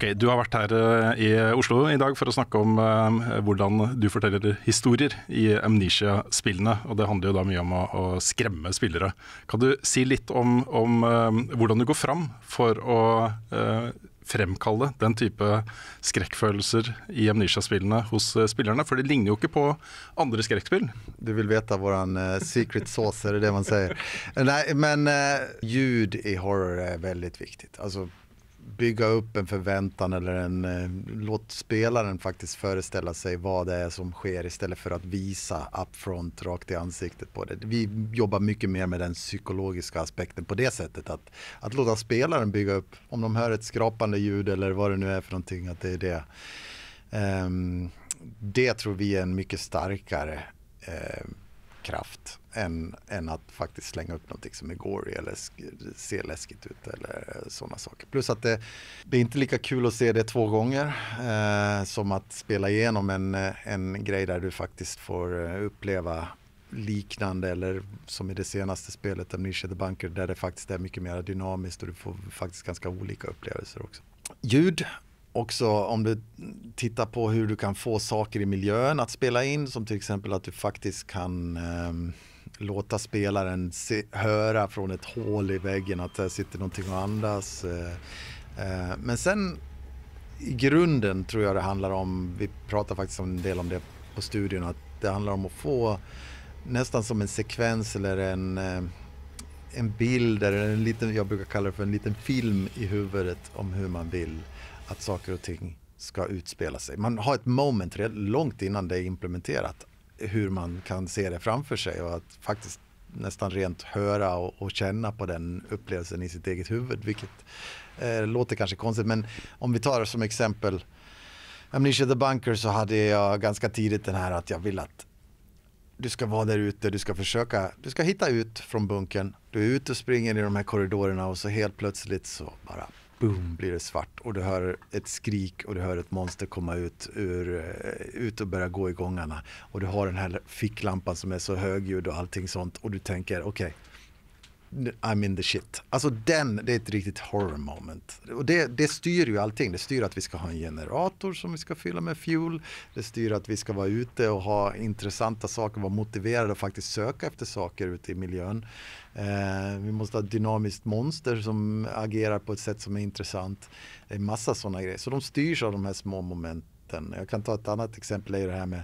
Ok, Du har vært her eh, i Oslo i dag for å snakke om eh, hvordan du forteller historier i Amnesia-spillene. og Det handler jo da mye om å, å skremme spillere. Kan du si litt om, om eh, hvordan du går fram for å eh, fremkalle den type skrekkfølelser i Amnesia-spillene hos spillerne? For det ligner jo ikke på andre skrekkspill. Du vil vite vår uh, secret sauce, er det det man sier? Nei, men uh, ljud i horror er veldig viktig. Altså bygga upp en förväntan eller en, eh, låt spelaren faktiskt föreställa sig vad det är som sker istället för att visa upfront rakt i ansiktet på det. Vi jobbar mycket mer med den psykologiska aspekten på det sättet att, att låta spelaren bygga upp, om de hör ett skrapande ljud eller vad det nu är för någonting, att det är det. Um, det tror vi är en mycket starkare eh, kraft än, än att faktiskt slänga upp någonting som är gory eller ser läskigt ut eller sådana saker. Plus att det, det, är inte lika kul att se det två gånger eh, som att spela igenom en, en grej där du faktiskt får eh, uppleva liknande eller som i det senaste spelet Amnesia the Bunker där det faktiskt är mycket mer dynamiskt och du får faktiskt ganska olika upplevelser också. Ljud också om du tittar på hur du kan få saker i miljön att spela in som till exempel att du faktiskt kan eh, låta spelaren se, höra från ett hål i väggen att där sitter någonting och andas. Eh, eh, men sen i grunden tror jag det handlar om, vi pratar faktiskt en del om det på studion, att det handlar om att få nästan som en sekvens eller en, eh, en bild eller en liten, jag brukar kalla det för en liten film i huvudet om hur man vill att saker och ting ska utspela sig. Man har ett moment långt innan det är implementerat hur man kan se det framför sig och att faktiskt nästan rent höra och, och känna på den upplevelsen i sitt eget huvud. Vilket eh, låter kanske konstigt men om vi tar som exempel Amnesia the Bunker så hade jag ganska tidigt den här att jag vill att du ska vara där ute, du ska försöka, du ska hitta ut från bunkern. Du är ute och springer i de här korridorerna och så helt plötsligt så bara boom blir det svart och du hör ett skrik och du hör ett monster komma ut, ur, eh, ut och börja gå i gångarna. Och du har den här ficklampan som är så högljudd och allting sånt och du tänker okej, okay, I'm in the shit. Alltså den, det är ett riktigt horror moment. Och det, det, styr ju allting. Det styr att vi ska ha en generator som vi ska fylla med fuel. Det styr att vi ska vara ute och ha intressanta saker, vara motiverade och faktiskt söka efter saker ute i miljön. Eh, vi måste ha ett dynamiskt monster som agerar på ett sätt som är intressant. Det är massa sådana grejer. Så de styrs av de här små momenten vatten. Jag kan ta ett annat exempel, är det här med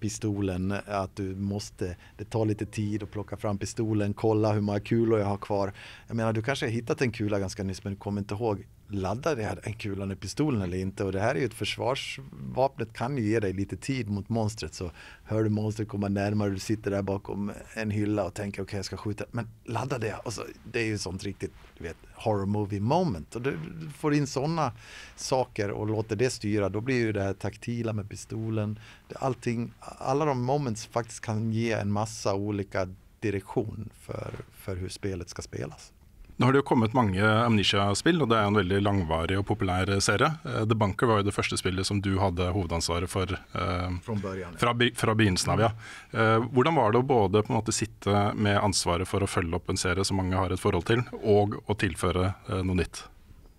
pistolen, att du måste, det tar lite tid att plocka fram pistolen, kolla hur många kulor jag har kvar. Jag menar, du kanske har hittat en kula ganska nyss men du kommer inte ihåg laddade jag den kulan i pistolen eller inte. Och det här är ju ett försvarsvapnet kan ju ge dig lite tid mot monstret. Så hör du monstret komma närmare, du sitter där bakom en hylla och tänker okej okay, jag ska skjuta. Men laddade jag? Och så, det är ju sånt riktigt du vet, horror movie moment. Och du, du får in sådana saker och låter det styra. Då blir ju det här taktila med pistolen. Allting, alla de moments faktiskt kan ge en massa olika direktion för, för hur spelet ska spelas. Nå har det jo kommet mange Amnesia-spill, og det er en veldig langvarig og populær eh, serie. Eh, The Bunker var jo det første spillet som du hadde hovedansvaret for eh, början, fra, fra, begynnelsen av. ja. Eh, hvordan var det å både på en måte sitte med ansvaret for å følge opp en serie som mange har et forhold til, og å tilføre eh, noe nytt?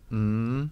Mm.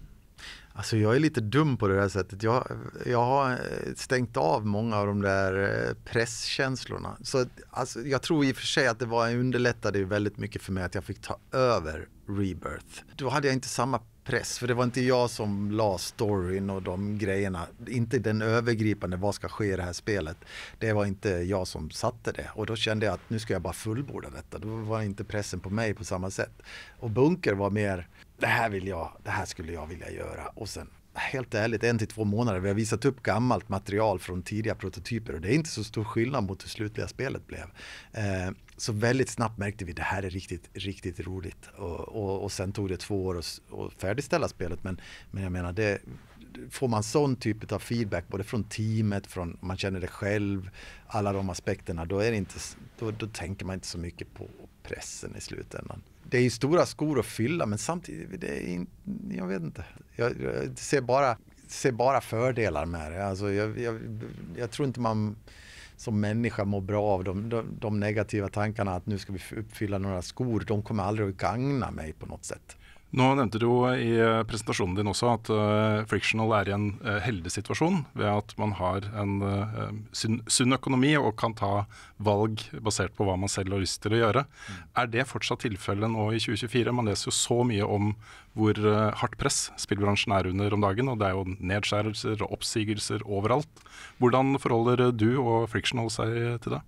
Alltså jag är lite dum på det där sättet. Jag, jag har eh, stängt av många av de där eh, presskänslorna. Så, alltså, jag tror i och för sig att det var, underlättade väldigt mycket för mig att jag fick ta över Rebirth. Då hade jag inte samma press, för det var inte jag som la storyn och de grejerna. Inte den övergripande, vad ska ske i det här spelet. Det var inte jag som satte det. Och då kände jag att nu ska jag bara fullborda detta. Då var inte pressen på mig på samma sätt. Och Bunker var mer det här vill jag, det här skulle jag vilja göra. Och sen helt ärligt, en till två månader. Vi har visat upp gammalt material från tidiga prototyper och det är inte så stor skillnad mot hur slutliga spelet blev. Eh, så väldigt snabbt märkte vi det här är riktigt, riktigt roligt. Och, och, och sen tog det två år att färdigställa spelet. Men, men jag menar, det, får man sån typ av feedback både från teamet, från man känner det själv, alla de aspekterna, då, är inte, då, då tänker man inte så mycket på pressen i slutändan det är ju stora skor att fylla men samtidigt, det är in, jag vet inte. Jag, jag, ser, bara, ser bara fördelar med det. Alltså jag, jag, jag tror inte man som människa mår bra av de, de, de negativa tankarna att nu ska vi uppfylla några skor. De kommer aldrig att gagna mig på något sätt. Nå nevnte du jo i eh, presentasjonen din også at uh, Frictional er i en uh, heldig situasjon ved at man har en uh, sunn økonomi og kan ta valg basert på hva man selv har lyst til å gjøre. Mm. Er det fortsatt tilfellet nå i 2024? Man leser jo så mye om hvor uh, hardt press spillbransjen er under om dagen. Og det er jo nedskjærelser og oppsigelser overalt. Hvordan forholder du og Frictional seg til det?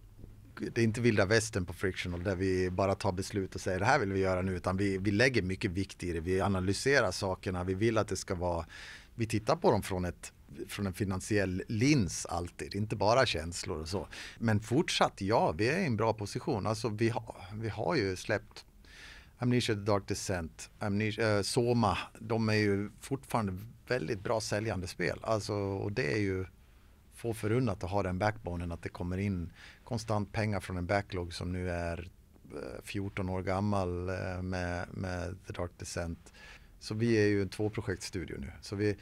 det är inte vilda västern på Frictional där vi bara tar beslut och säger det här vill vi göra nu utan vi, vi lägger mycket vikt i det. Vi analyserar sakerna, vi vill att det ska vara, vi tittar på dem från ett från en finansiell lins alltid, inte bara känslor och så. Men fortsatt, ja, vi är i en bra position. Alltså vi har, vi har ju släppt Amnesia the Dark Descent, Amnesia, eh, Soma, de är ju fortfarande väldigt bra säljande spel. Alltså, och det är ju få förunnat att ha den backbonen att det kommer in konstant pengar från en backlog som nu är 14 eh, år gammal eh, med, med The Dark Descent. Så vi är ju en tvåprojektstudio nu. Så vi,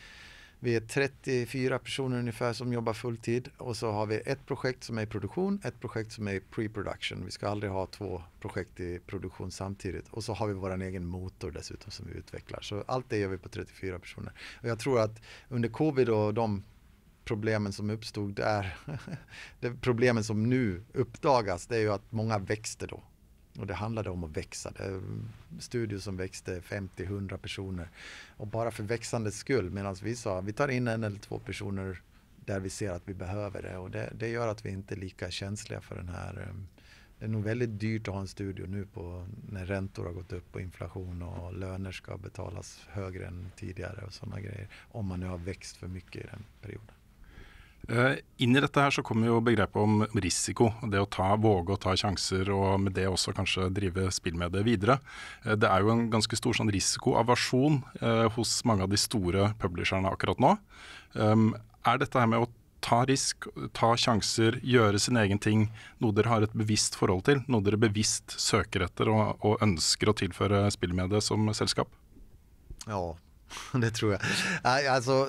vi är 34 personer ungefär som jobbar fulltid och så har vi ett projekt som är i produktion, ett projekt som är i pre-production. Vi ska aldrig ha två projekt i produktion samtidigt och så har vi vår egen motor dessutom som vi utvecklar. Så allt det gör vi på 34 personer. Och jag tror att under covid och de problemen som uppstod där, det problemen som nu uppdagas, det är ju att många växte då. Och det handlade om att växa. Det studior som växte 50-100 personer. Och bara för växandets skull, medan vi sa vi tar in en eller två personer där vi ser att vi behöver det. Och det, det gör att vi inte är lika känsliga för den här eh, det är nog väldigt dyrt att ha en studio nu på när räntor har gått upp och inflation och löner ska betalas högre än tidigare och sådana grejer. Om man nu har växt för mycket i den perioden. Eh, inn i dette her så kommer jo begrepet om risiko. Det å ta, våge å ta sjanser og med det også kanskje drive spill med det videre. Eh, det er jo en ganske stor sånn risikoaversjon eh, hos mange av de store publisherne akkurat nå. Um, er dette her med å ta risk, ta sjanser, gjøre sin egen ting noe dere har et bevisst forhold til? Noe dere bevisst søker etter og, og ønsker å tilføre spillmediet som selskap? Ja, det tror jeg. Nei, altså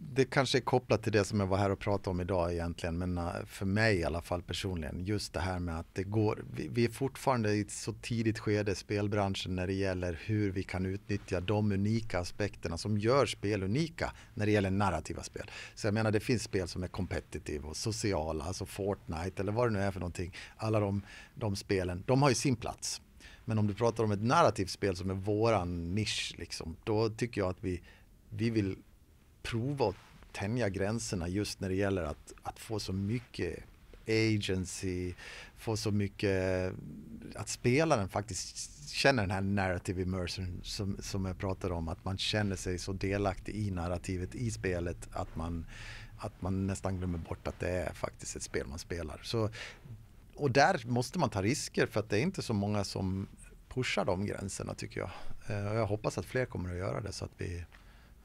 det kanske är kopplat till det som jag var här och pratade om idag egentligen, men eh, för mig i alla fall personligen, just det här med att det går, vi, vi är fortfarande i ett så tidigt skede i spelbranschen när det gäller hur vi kan utnyttja de unika aspekterna som gör spel unika när det gäller narrativa spel. Så jag menar, det finns spel som är competitive och sociala, alltså Fortnite eller vad det nu är för någonting. Alla de, de spelen, de har ju sin plats. Men om du pratar om ett narrativt spel som är våran nisch, liksom, då tycker jag att vi, vi vill prova att tänja gränserna just när det gäller att, att få så mycket agency, få så mycket, att spelaren faktiskt känner den här narrative immersion som, som jag pratade om, att man känner sig så delaktig i narrativet i spelet att man, att man nästan glömmer bort att det är faktiskt ett spel man spelar. Så, och där måste man ta risker för att det är inte så många som pushar de gränserna tycker jag. Eh, och jag hoppas att fler kommer att göra det så att vi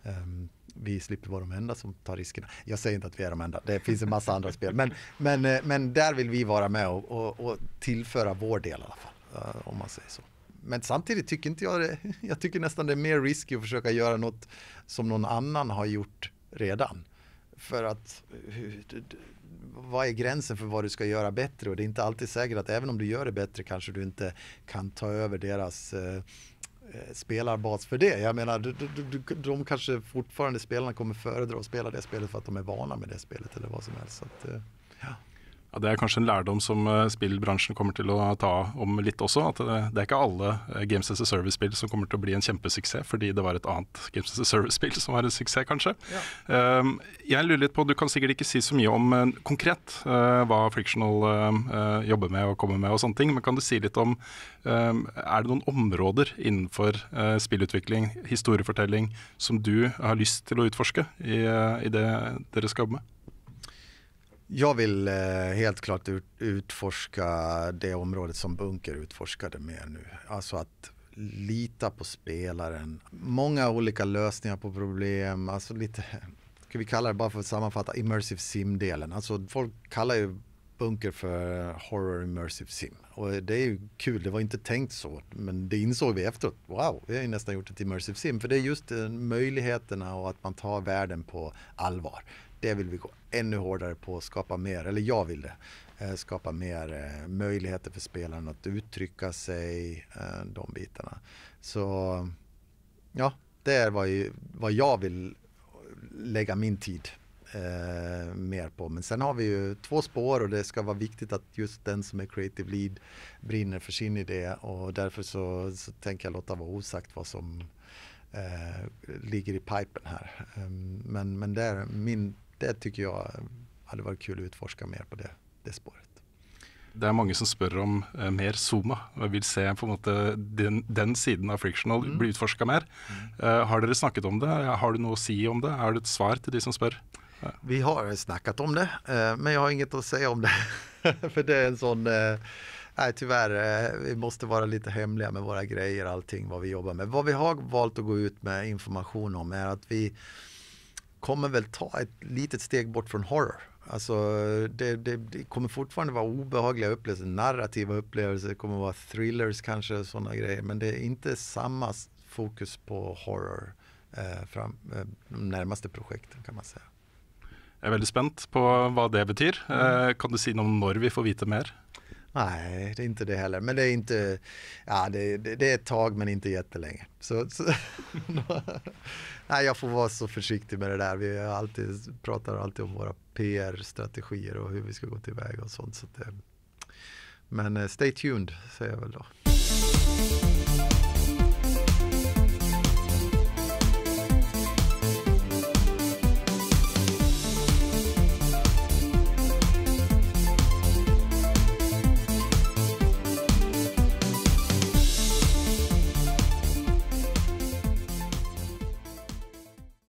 Ehm, vi slipper vara de enda som tar riskerna. Jag säger inte att vi är de enda, det finns en massa andra spel. Men, men, eh, men där vill vi vara med och, och, och tillföra vår del i alla fall, eh, om man säger så. Men samtidigt tycker inte jag det. Jag tycker nästan det är mer risky att försöka göra något som någon annan har gjort redan. För att eh, vad är gränsen för vad du ska göra bättre? Och det är inte alltid säkert att även om du gör det bättre kanske du inte kan ta över deras Eh, spelarbas för det. Jag menar, de, de, de kanske fortfarande, spelarna kommer föredra att spela det spelet för att de är vana med det spelet eller vad som helst. Att, eh, ja. Ja, det er kanskje en lærdom som eh, spillbransjen kommer til å ta om litt også. At eh, det er ikke alle eh, Games as a Service-spill som kommer til å bli en kjempesuksess, fordi det var et annet Games as a Service-spill som var en suksess, kanskje. Ja. Um, jeg lurer litt på, Du kan sikkert ikke si så mye om uh, konkret uh, hva Frictional uh, jobber med og kommer med, og sånne ting, men kan du si litt om um, Er det noen områder innenfor spillutvikling, historiefortelling, som du har lyst til å utforske i, i det dere skal jobbe med? Jag vill eh, helt klart ut, utforska det området som Bunker utforskade mer nu. Alltså att lita på spelaren. Många olika lösningar på problem, alltså lite, ska vi kalla det bara för att sammanfatta, immersive sim-delen. Alltså folk kallar ju Bunker för Horror Immersive Sim. Och det är ju kul, det var inte tänkt så, men det insåg vi efteråt. Wow, vi har ju nästan gjort ett Immersive Sim, för det är just eh, möjligheterna och att man tar världen på allvar det vill vi gå ännu hårdare på och skapa mer, eller jag vill det, eh, skapa mer eh, möjligheter för spelarna att uttrycka sig, eh, de bitarna. Så ja, det är vad, vad jag vill lägga min tid Eh, mer på. Men sen har vi ju två spår och det ska vara viktigt att just den som är creative lead brinner för sin idé och därför så, så tänker jag låta vara osagt vad som eh, ligger i pipen här. Ehm, men, men det är min det tycker jag hade varit kul att utforska mer på det, det spåret. Det är många som frågar om uh, mer Zuma. Jeg vill se på en den, den siden av Frictional mm. bli utforskad mer. Uh, har ni snakket om det? Har du något att säga om det? Er det ett svar till de som frågar? Uh. Vi har snackat om det, eh, men jag har inget att säga om det. För det är en sån... Nej tyvärr, vi måste vara lite hemliga med våra grejer, allting vad vi jobbar med. Vad vi har valt att gå ut med information om är att vi kommer väl ta ett litet steg bort från horror. Alltså det, det, det kommer fortfarande vara obehagliga upplevelser, narrativa upplevelser, det kommer vara thrillers kanske och sådana grejer. Men det är inte samma fokus på horror eh, fram, eh, de närmaste projekten kan man säga. Jag är väldigt spänd på vad det betyder. Mm. Eh, kan du säga något om när vi får veta mer? Nej, det är inte det heller. Men det är inte, ja det, det, det är ett tag men inte jättelänge. Så, så nej, jag får vara så försiktig med det där. Vi alltid, pratar alltid om våra PR-strategier och hur vi ska gå tillväga och sånt. Så det, men eh, stay tuned säger jag väl då.